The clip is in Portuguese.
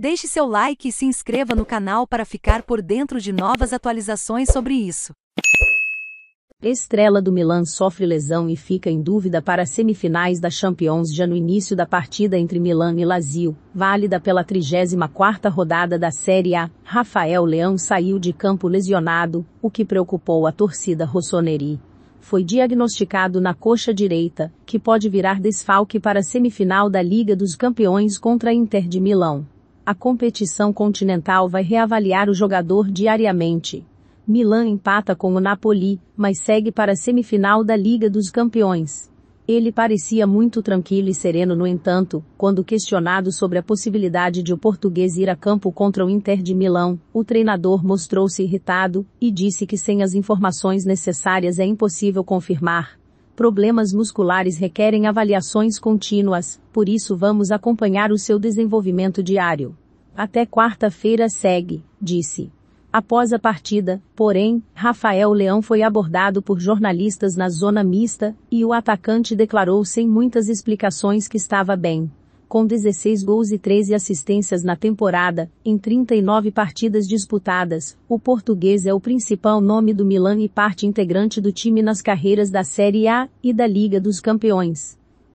Deixe seu like e se inscreva no canal para ficar por dentro de novas atualizações sobre isso. Estrela do Milan sofre lesão e fica em dúvida para as semifinais da Champions já no início da partida entre Milan e Lazio, válida pela 34ª rodada da Série A. Rafael Leão saiu de campo lesionado, o que preocupou a torcida rossoneri. Foi diagnosticado na coxa direita, que pode virar desfalque para a semifinal da Liga dos Campeões contra a Inter de Milão. A competição continental vai reavaliar o jogador diariamente. Milan empata com o Napoli, mas segue para a semifinal da Liga dos Campeões. Ele parecia muito tranquilo e sereno, no entanto, quando questionado sobre a possibilidade de o português ir a campo contra o Inter de Milão, o treinador mostrou-se irritado e disse que sem as informações necessárias é impossível confirmar, problemas musculares requerem avaliações contínuas, por isso vamos acompanhar o seu desenvolvimento diário. Até quarta-feira segue, disse. Após a partida, porém, Rafael Leão foi abordado por jornalistas na zona mista, e o atacante declarou sem muitas explicações que estava bem com 16 gols e 13 assistências na temporada, em 39 partidas disputadas, o português é o principal nome do Milan e parte integrante do time nas carreiras da Série A e da Liga dos Campeões.